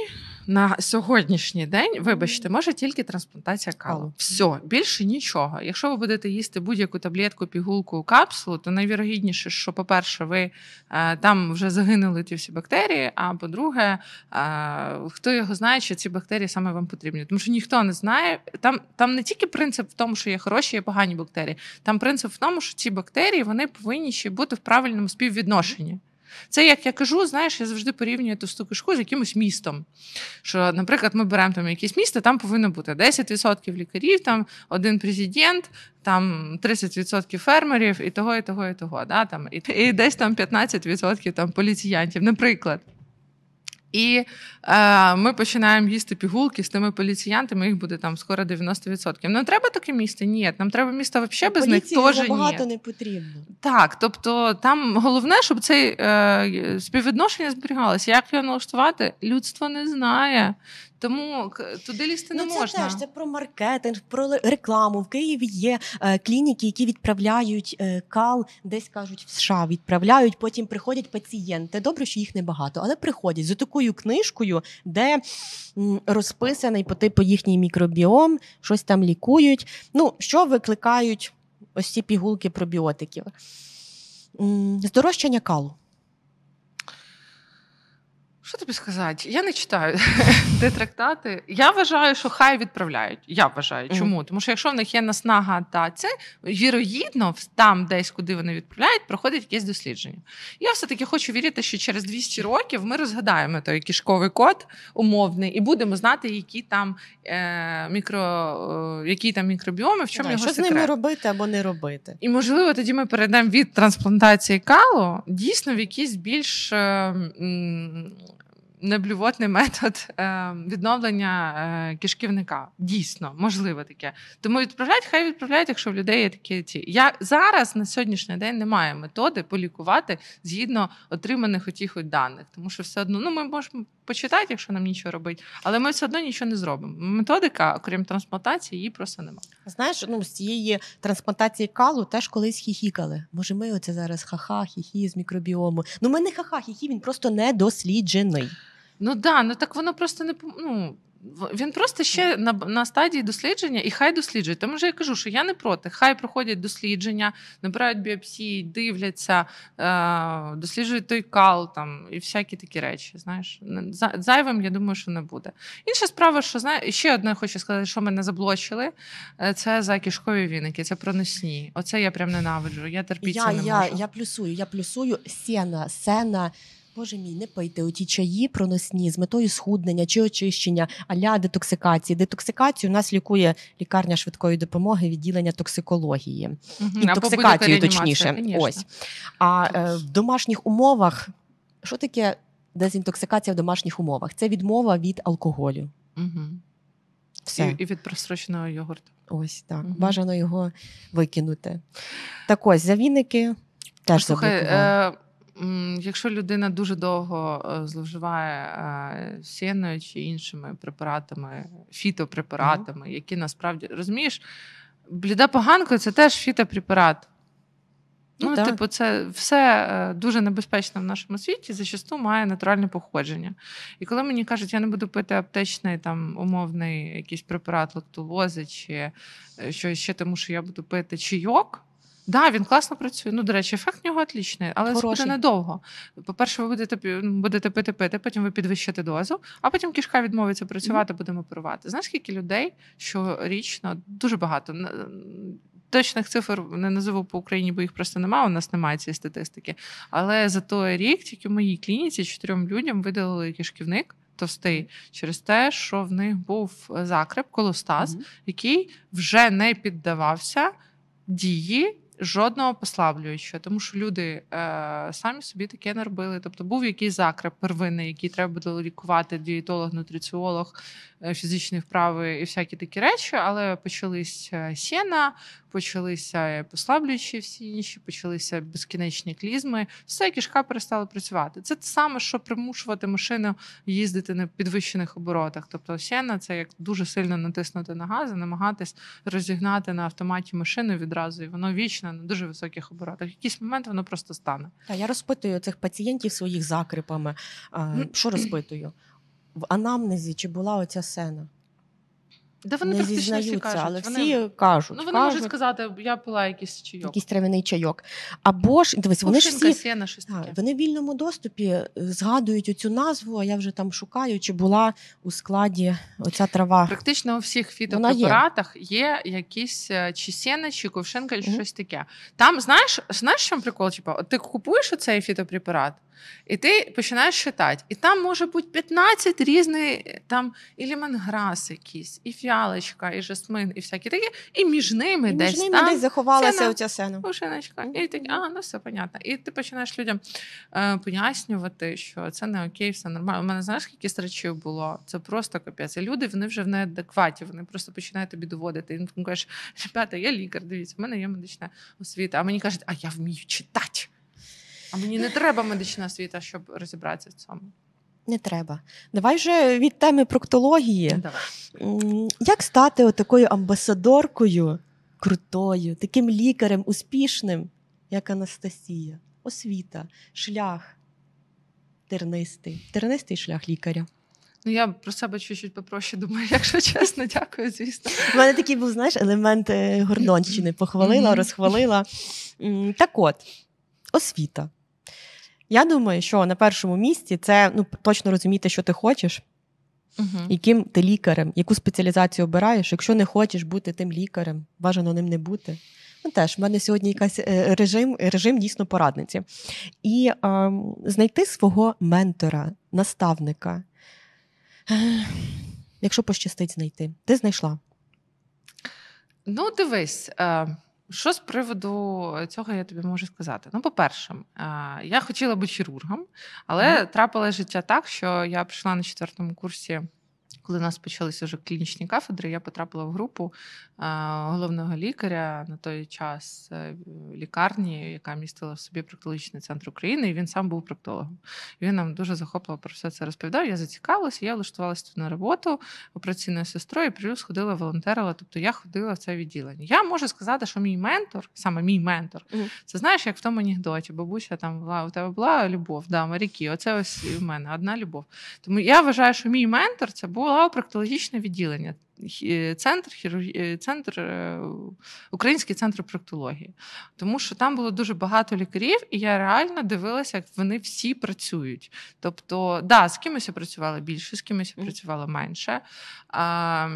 B: на сьогоднішній день, вибачте, може тільки трансплантація калу. Все, більше нічого. Якщо ви будете їсти будь-яку таблетку, пігулку, капсулу, то найвірогідніше, що, по-перше, ви е, там вже загинули ті всі бактерії. А по-друге, е, хто його знає, що ці бактерії саме вам потрібні, тому що ніхто не знає. Там там не тільки принцип в тому, що є хороші, є погані бактерії. Там принцип в тому, що ці бактерії вони повинні ще бути в правильному співвідношенні. Це, як я кажу, знаєш, я завжди порівнюю товсту кишку з якимось містом. Що, наприклад, ми беремо там якесь місто, там повинно бути 10% лікарів, там один президент, там 30% фермерів і того, і того, і того. Да? Там, І, і десь там 15% там, поліціянтів, наприклад. І е, ми починаємо їсти пігулки з тими поліціянтами, їх буде там скоро 90%. Нам ну, треба таке місто? Ні, нам треба місто взагалі без них теж багато не
A: потрібно.
B: Так, тобто там головне, щоб це е, співвідношення зберігалося. Як його налаштувати? Людство не знає. Тому туди лізти не ну, це можна. Теж, це про
A: маркетинг, про рекламу. В Києві є е, клініки, які відправляють е, кал, десь кажуть, в США відправляють. Потім приходять пацієнти. Добре, що їх небагато, але приходять з такою книжкою, де м, розписаний по типу їхній мікробіом, щось там лікують. Ну, що викликають ось ці пігулки пробіотиків? Здорожчання калу.
B: Що тобі сказати? Я не читаю [LAUGHS] де трактати. Я вважаю, що хай відправляють. Я вважаю. Чому? Тому що якщо в них є наснага та це, вірогідно, там десь, куди вони відправляють, проходить якесь дослідження. Я все-таки хочу вірити, що через 200 років ми розгадаємо той кішковий код умовний і будемо знати, які там е, мікро, е, які там мікробіоми, в чому да, його що секрет. з ними робити або не робити. І можливо, тоді ми перейдемо від трансплантації калу дійсно в якісь більш. Е, неблювотний метод е, відновлення е, кишківника. Дійсно, можливо таке. Тому відправляють, хай відправляють, якщо в людей є такі ті. Я зараз на сьогоднішній день немає методи полікувати згідно отриманих отіх от даних, тому що все одно ну ми можемо почитати, якщо нам нічого робити, але ми все одно нічого не зробимо. Методика, окрім трансплантації, її просто немає. Знаєш, ну з цієї трансплантації
A: калу теж колись хіхікали. Може, ми оце зараз ха-ха, хі-хі з мікробіому. Ну ми не ха-ха, хі-хі, він просто не
B: досліджений. Ну да, ну так воно просто не ну, він просто ще на на стадії дослідження, і хай досліджує. Тому що я кажу, що я не проти. Хай проходять дослідження, набирають біопсії, дивляться, е, досліджують той кал там і всякі такі речі. Знаєш, зайвим я думаю, що не буде. Інша справа, що знає, ще одне хочу сказати, що мене заблочили. Е, це за кішкові віники, це про носні. Оце я прям ненавиджу. Я терпіться я, не я, можу. Я плюсую, я
A: плюсую сена, сена. Боже мій, не пийте оті чаї проносні з метою схуднення чи очищення, аля детоксикації. Детоксикацію у нас лікує лікарня швидкої допомоги, відділення токсикології, угу. інтоксикацію точніше. Ось а е, в домашніх умовах що таке дезінтоксикація в домашніх умовах? Це відмова від алкоголю. Угу. Все. І,
B: і від просроченого йогурту.
A: Ось так. Угу. Бажано його викинути. Так ось завіники теж Слухай, Е-
B: Якщо людина дуже довго е, зловживає е, сіною чи іншими препаратами, фітопрепаратами, mm які насправді розумієш, бліда поганка це теж фітопрепарат. Ну, ну типу, це все е, дуже небезпечно в нашому світі, зачасту має натуральне походження. І коли мені кажуть, я не буду пити аптечний там умовний якийсь препарат лактулози, чи щось, ще тому, що я буду пити чайок. Да, він класно працює. Ну, до речі, ефект в нього отлічний, але Хороший. це буде недовго. По-перше, ви будете будете пити пити, потім ви підвищите дозу, а потім кішка відмовиться працювати, mm-hmm. будемо оперувати. Знаєш, скільки людей щорічно дуже багато. Точних цифр не називу по Україні, бо їх просто немає. У нас немає цієї статистики. Але за той рік тільки в моїй клініці чотирьом людям видалили кишківник товстий через те, що в них був е, закреп, колостаз, mm-hmm. який вже не піддавався дії жодного послаблюючого, тому що люди е, самі собі таке не робили. Тобто був якийсь закреп первинний, який треба було лікувати дієтолог, нутриціолог, Е, фізичні вправи і всякі такі речі, але почалися е, сіна, почалися е, послаблюючі всі інші, почалися безкінечні клізми. Все, кішка перестала працювати. Це те саме, що примушувати машину їздити на підвищених оборотах. Тобто сіна це як дуже сильно натиснути на газ, і намагатись розігнати на автоматі машину відразу, і воно вічно на дуже високих оборотах. В якийсь момент воно просто стане.
A: Та я розпитую цих пацієнтів своїх закрипами. Що розпитую? в анамнезі чи була оця сцена.
B: Да вони не зізнаються, всі але всі кажуть. Ну, вони кажуть. можуть сказати, я пила якийсь чайок. Якийсь
A: трав'яний чайок. Або ж дивись, вони ж всі,
B: сіна, щось таке.
A: А, вони в вільному доступі е, згадують оцю назву, а я вже там шукаю, чи була у складі оця трава.
B: Практично у всіх
A: фітопрепаратах
B: є. є якісь е, чи сена, чи ковшинка, чи mm щось таке. Там, знаєш, знаєш, що прикол? Типа, ти купуєш оцей фітопрепарат, і ти починаєш читати. І там може бути 15 різних е, там і лімонграс якийсь, і фіалочка, і жасмин, і всякі такі. І між ними і десь між ними там десь заховалася оця сена. Пушиночка. І так, а, ну все понятно. І ти починаєш людям е, пояснювати, що це не окей, все нормально. У мене знаєш, скільки срачів було? Це просто капець. І люди вони вже в неадекваті, вони просто починають тобі доводити. І ти кажеш, ребята, я лікар, дивіться, в мене є медична освіта. А мені кажуть, а я вмію читати. А мені не треба медична освіта, щоб розібратися в цьому.
A: Не треба. Давай вже від теми проктології. Ну, давай. Як стати такою амбасадоркою крутою, таким лікарем успішним, як Анастасія? Освіта, шлях тернистий, тернистий шлях лікаря.
B: Ну, я про себе чуть-чуть попроще думаю, якщо чесно, дякую, звісно.
A: У мене такий був, знаєш, елемент е, Гордонщини. Похвалила, розхвалила. Так от, освіта. Я думаю, що на першому місці це ну точно розуміти, що ти хочеш, угу. яким ти лікарем, яку спеціалізацію обираєш. Якщо не хочеш бути тим лікарем, бажано ним не бути. Ну, теж в мене сьогодні якась е, режим режим дійсно порадниці. І е, знайти свого ментора, наставника. Якщо пощастить знайти, ти знайшла?
B: Ну, дивись. Е, що з приводу е, цього я тобі можу сказати? Ну, по-перше, е, я хотіла бути хірургом, але mm. трапило життя так, що я прийшла на четвертому курсі коли у нас почалися вже клінічні кафедри, я потрапила в групу головного лікаря на той час е, лікарні, яка містила в собі проктологічний центр України, і він сам був проктологом. він нам дуже захопливо про все це розповідав. Я зацікавилася, я влаштувалася тут на роботу операційною сестрою, і плюс ходила волонтерила. Тобто я ходила в це відділення. Я можу сказати, що мій ментор, саме мій ментор, mm. це знаєш, як в тому анекдоті, бабуся там була у тебе була любов, да, Марікі, оце ось і в мене одна любов. Тому я вважаю, що мій ментор це був голова проктологічного відділення, е, центр е, центр е, Український центр проктології. Тому що там було дуже багато лікарів, і я реально дивилася, як вони всі працюють. Тобто, да, з кимось я працювала більше, з кимось я працювала менше. А,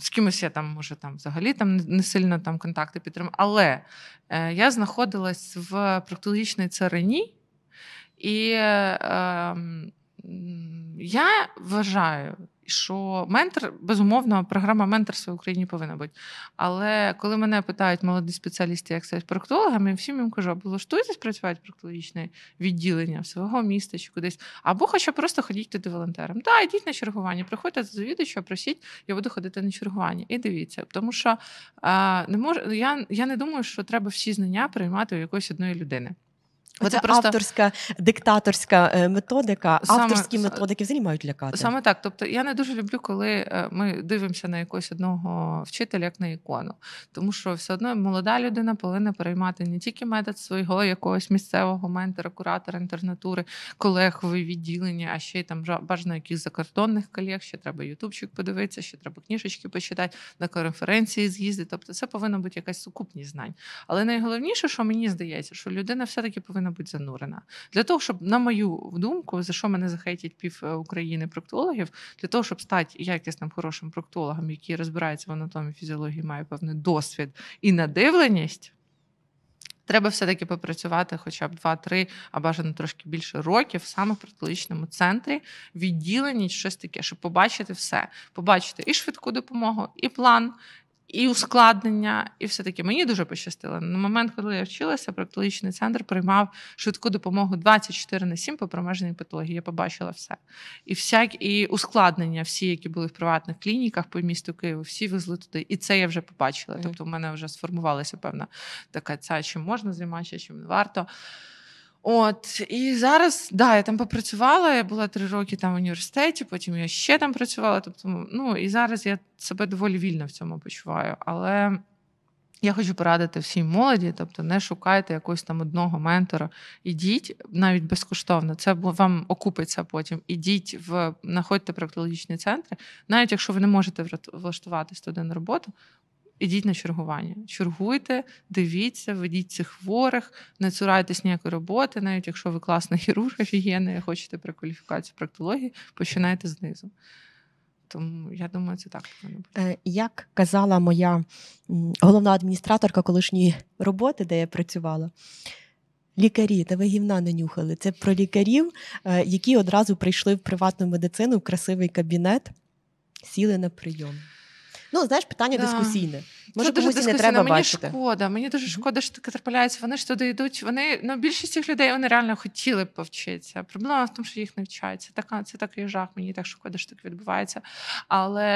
B: З кимось я там, може, там взагалі там не сильно там контакти підтримала. Але я знаходилась в проктологічній царині. І е, ем, я вважаю, що ментор, безумовно, програма менторства в Україні повинна бути. Але коли мене питають молоді спеціалісти, як стати проктологами, всім їм кажу, або влаштуйтесь працювати в проктологічне відділення в свого міста чи кудись, або хоча просто ходіть туди волонтером. Так, йдіть на чергування, приходьте до завідувача, просіть, я буду ходити на чергування. І дивіться, тому що а, не мож, я, я не думаю, що треба всі знання приймати у якоїсь одної людини це, це просто... авторська
A: диктаторська е, методика, саме, авторські методики взагалі мають лякати. Саме
B: так. Тобто я не дуже люблю, коли е, ми дивимося на якогось одного вчителя як на ікону, тому що все одно молода людина повинна переймати не тільки метод свого якогось місцевого ментора, куратора інтернатури, колег в відділенні, а ще й там бажано якихось закордонних колег. Ще треба ютубчик подивитися, ще треба книжечки почитати на конференції з'їздити. Тобто, це повинна бути якась сукупність знань. Але найголовніше, що мені здається, що людина все таки повинна куди-небудь занурена. Для того, щоб, на мою думку, за що мене захейтять пів е, України проктологів, для того, щоб стати якісним хорошим проктологом, який розбирається в анатомії фізіології, має певний досвід і надивленість. Треба все-таки попрацювати хоча б 2-3, а бажано трошки більше років саме в протилічному центрі, відділенні щось таке, щоб побачити все, побачити і швидку допомогу, і план, і ускладнення, і все таке. Мені дуже пощастило. На момент, коли я вчилася, проктологічний центр приймав швидку допомогу 24 на 7 по промежній патології. Я побачила все. І всяк, і ускладнення, всі, які були в приватних клініках по місту Києву, всі везли туди. І це я вже побачила. Тобто, в мене вже сформувалася певна така ця, чим можна займатися, чим не варто. От і зараз да, я там попрацювала. Я була три роки там в університеті, потім я ще там працювала. Тобто, ну і зараз я себе доволі вільно в цьому почуваю. Але я хочу порадити всій молоді, тобто не шукайте якогось там одного ментора. Ідіть навіть безкоштовно. Це вам окупиться потім. Ідіть в знаходьте практологічні центри, навіть якщо ви не можете влаштуватись туди на роботу, ідіть на чергування. Чергуйте, дивіться, ведіть цих хворих, не цурайтесь ніякої роботи, навіть якщо ви класний хірург, і хочете про кваліфікацію практології, починайте знизу. Тому я думаю, це так
A: е, Як казала моя головна адміністраторка колишньої роботи, де я працювала, лікарі, та ви гівна не нюхали. Це про лікарів, е, які одразу прийшли в приватну медицину в красивий кабінет, сіли на прийом.
B: Ну, знаєш, питання да. дискусійне. Може, це дуже не треба Мені бачити. шкода, мені дуже шкода, що таке трапляється. Вони ж туди йдуть. Вони ну більшість цих людей вони реально хотіли б повчитися. Проблема в тому, що їх не вчаться. Така це такий жах. Мені так шкода, що так відбувається. Але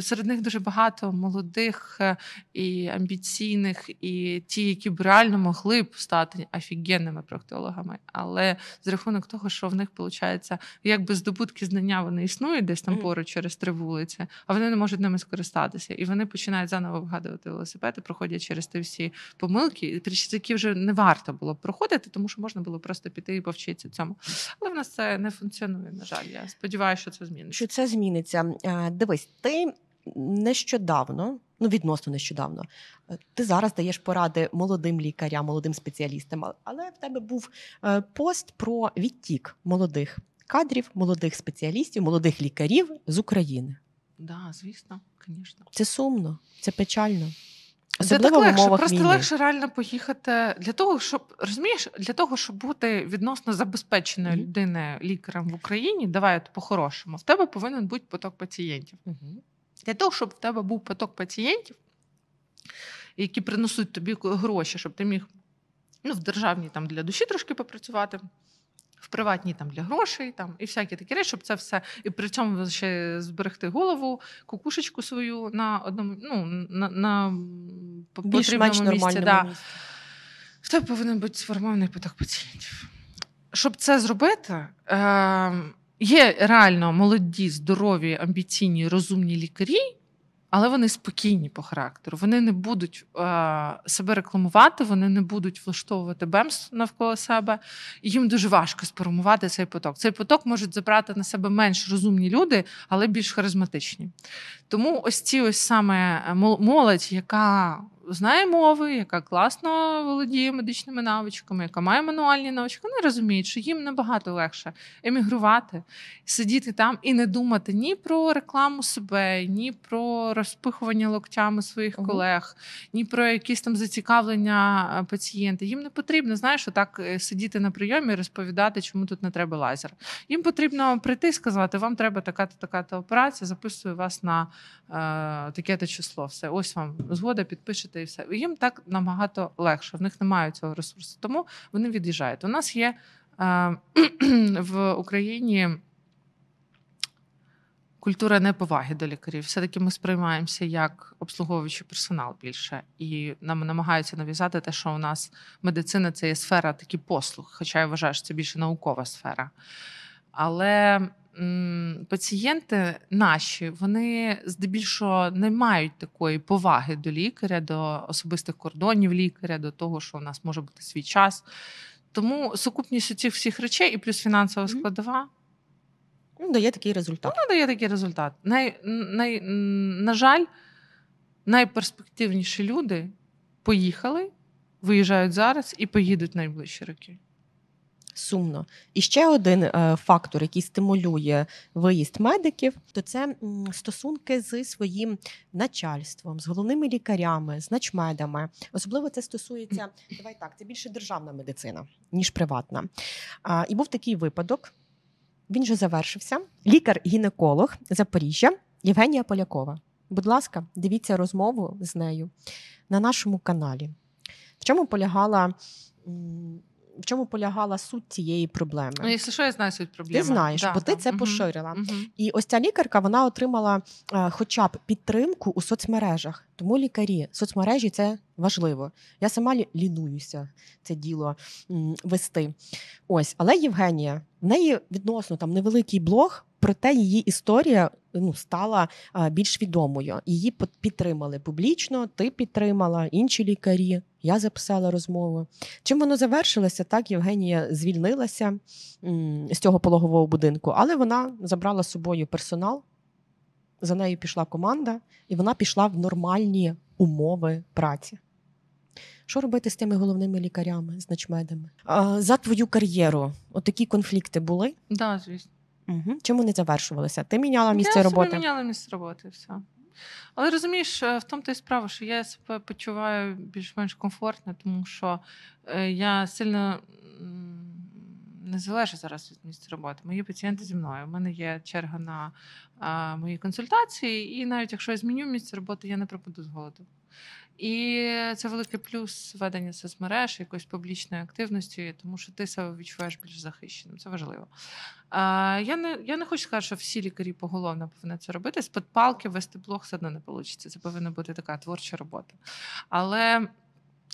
B: серед них дуже багато молодих е, і амбіційних, і ті, які б реально могли б стати офігенними проктологами. Але з рахунок того, що в них виходить, якби здобутки знання вони існують десь там поруч через три вулиці, а вони не можуть ними скористатися. І вони починають заново вгадувати велосипеди, проходять через ті всі помилки, які вже не варто було б проходити, тому що можна було просто піти і повчитися цьому. Але в нас це не функціонує. На жаль, я сподіваюся, що це зміниться. Що це зміниться?
A: Дивись, ти нещодавно. Ну, відносно нещодавно. Е, ти зараз даєш поради молодим лікарям, молодим спеціалістам, але в тебе був е, пост про відтік молодих кадрів, молодих спеціалістів, молодих лікарів з України.
B: Да, звісно, звісно.
A: Це сумно, це печально.
B: це так легше, просто війни. легше реально поїхати для того, щоб розумієш, для того, щоб бути відносно забезпеченою mm-hmm. людиною лікарем в Україні, давай от по-хорошому, в тебе повинен бути поток пацієнтів. Mm-hmm. Для того, щоб в тебе був поток пацієнтів, які приносуть тобі гроші, щоб ти міг ну, в державній там для душі трошки попрацювати, в приватні там для грошей, там і всякі такі речі, щоб це все. І при цьому ще зберегти голову, кукушечку свою на одному ну, на, на потрібному місці. Да. В тебе повинен бути сформований поток пацієнтів. Щоб це зробити, е, є реально молоді, здорові, амбіційні, розумні лікарі але вони спокійні по характеру. Вони не будуть е, себе рекламувати, вони не будуть влаштовувати бемс навколо себе. І їм дуже важко сформувати цей поток. Цей поток можуть забрати на себе менш розумні люди, але більш харизматичні. Тому ось ці ось саме е, молодь, яка знає мови, яка класно володіє медичними навичками, яка має мануальні навички. Вони розуміють, що їм набагато легше емігрувати, сидіти там і не думати ні про рекламу себе, ні про розпихування локтями своїх угу. колег, ні про якісь там зацікавлення е, пацієнта. Їм не потрібно, знаєш, отак е, сидіти на прийомі і розповідати, чому тут не треба лазер. Їм потрібно прийти і сказати, вам треба така та така-то операція, записую вас на е, таке-то число. Все, ось вам згода, підпишете та і все. Їм так набагато легше. В них немає цього ресурсу, тому вони від'їжджають. У нас є е, [CLEARS THROAT] в Україні. Культура неповаги до лікарів. Все-таки ми сприймаємося як обслуговуючий персонал більше, і нам намагаються нав'язати те, що у нас медицина це є сфера такі послуг, хоча я вважаю, що це більше наукова сфера. Але пацієнти наші, вони здебільшого не мають такої поваги до лікаря, до особистих кордонів лікаря, до того, що у нас може бути свій час. Тому сукупність цих всіх речей і плюс фінансова складова. Ну, дає такий результат. Вона дає такий результат. Най, най, На жаль, найперспективніші люди поїхали, виїжджають зараз і поїдуть найближчі роки сумно. І
A: ще один е, фактор, який стимулює виїзд медиків, то це стосунки з своїм начальством, з головними лікарями, з начмедами. Особливо це стосується [CLEARS THROAT] давай так. Це більше державна медицина ніж приватна. І був такий випадок. Він вже завершився. Лікар-гінеколог Запоріжжя Євгенія Полякова. Будь ласка, дивіться розмову з нею на нашому каналі. В чому полягала в чому полягала суть цієї проблеми. Ну, Якщо
B: що, я знаю суть проблеми. Ти знаєш, да, бо ти да. це угу. поширила. Угу.
A: І ось ця лікарка вона отримала а, е, хоча б підтримку у соцмережах. Тому лікарі соцмережі це важливо. Я сама лінуюся це діло м, вести. Ось, але Євгенія, в неї відносно там невеликий блог. Проте її історія ну стала е, більш відомою. Її підтримали публічно. Ти підтримала інші лікарі я записала розмову. Чим воно завершилося, так Євгенія звільнилася з цього пологового будинку, але вона забрала з собою персонал, за нею пішла команда, і вона пішла в нормальні умови праці. Що робити з тими головними лікарями, з начмедами? За твою кар'єру отакі конфлікти були? Да, звісно. Угу. Чим вони завершувалися? Ти міняла місце я роботи? Я міняла
B: місце роботи. все. Але розумієш, е, в тому то справа, що я себе почуваю більш-менш комфортно, тому що е, я сильно не залежу зараз від місця роботи. Мої пацієнти зі мною. У мене є черга на мої консультації, і навіть якщо я зміню місце роботи, я не пропаду з голоду. І це великий плюс ведення соцмереж, якоїсь публічної активності, тому що ти себе відчуваєш більш захищеним. Це важливо. А, Я не я не хочу сказати, що всі лікарі поголовно повинні це робити. З під палки вести блог все одно не вийде. Це повинна бути така творча робота. Але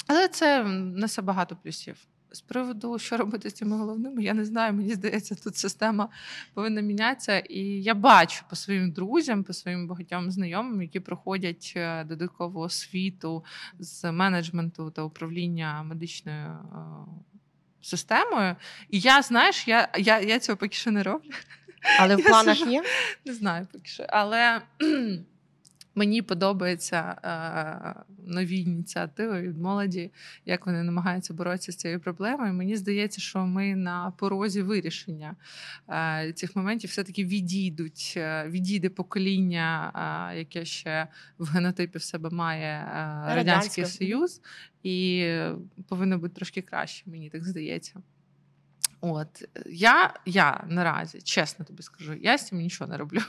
B: але це несе багато плюсів. З приводу, що робити з цими головними, я не знаю. Мені здається, тут система повинна мінятися. І я бачу по своїм друзям, по своїм багатьом знайомим, які проходять е, додаткову освіту з менеджменту та управління медичною е, системою. І я знаєш, я я, я цього поки що не роблю. Але в [LAUGHS] планах є? Не знаю поки що. Але. [CLEARS THROAT] Мені подобаються е, нові ініціативи від молоді, як вони намагаються боротися з цією проблемою. Мені здається, що ми на порозі вирішення е, цих моментів все-таки відійдуть, е, відійде покоління, яке ще в генотипі в себе має Радянський Союз, і повинно бути трошки краще, мені так здається. От я я наразі чесно тобі скажу, я з цим нічого не роблю.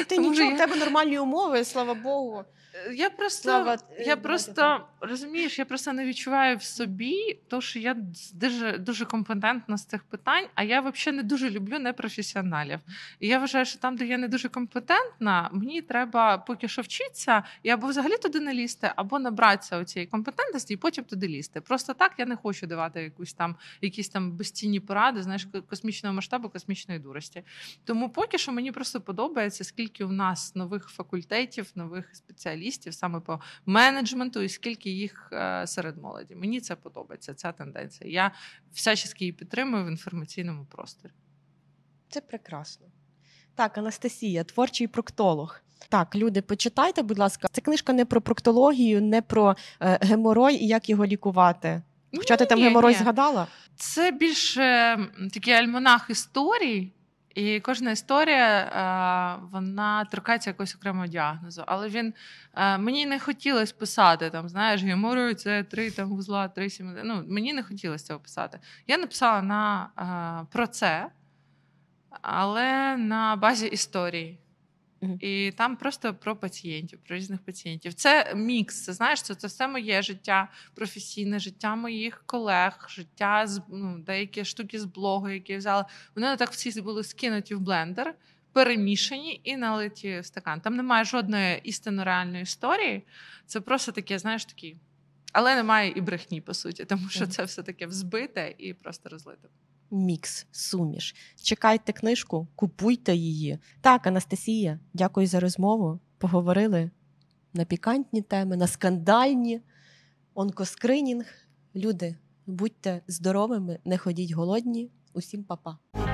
B: І ти нічого, в тебе нормальні умови, слава Богу. Е, я просто Слава, е, я просто розумієш, я просто не відчуваю в собі, то що я дуже дуже компетентна з цих питань, а я взагалі не дуже люблю непрофесіоналів. І я вважаю, що там, де я не дуже компетентна, мені треба поки що вчитися, і або взагалі туди не лізти, або набратися цієї компетентності і потім туди лізти. Просто так я не хочу давати якусь там якісь там безцінні поради, знаєш, космічного масштабу, космічної дурості. Тому поки що мені просто подобається, скільки у нас нових факультетів, нових спеціалістів спеціалістів саме по менеджменту, і скільки їх е, серед молоді. Мені це подобається, ця тенденція. Я всячески її підтримую в інформаційному просторі. Це прекрасно. Так, Анастасія, творчий проктолог.
A: Так, люди, почитайте, будь ласка, це книжка не про проктологію, не про е, геморой і як його лікувати.
B: Хоча ні, ти там ні, геморой ні. згадала? Це більше такий альманах історій. І кожна історія е, вона торкається якогось окремого діагнозу. Але він е, мені не хотілося писати там, знаєш, геморою це три там вузла, три сім. Ну мені не хотілося цього писати. Я написала на е, про це, але на базі історії. І там просто про пацієнтів, про різних пацієнтів. Це мікс. Це знаєш, це це все моє життя, професійне життя моїх колег, життя з ну, деякі штуки з блогу, які я взяла. Вони так всі були скинуті в блендер, перемішані і налиті в стакан. Там немає жодної істинно реальної історії. Це просто таке, знаєш, такі, Але немає і брехні, по суті, тому що це все таке взбите і просто розлите
A: мікс, суміш. Чекайте книжку, купуйте її. Так, Анастасія, дякую за розмову. Поговорили на пікантні теми, на скандальні, онкоскринінг. Люди, будьте здоровими, не ходіть голодні. Усім па-па.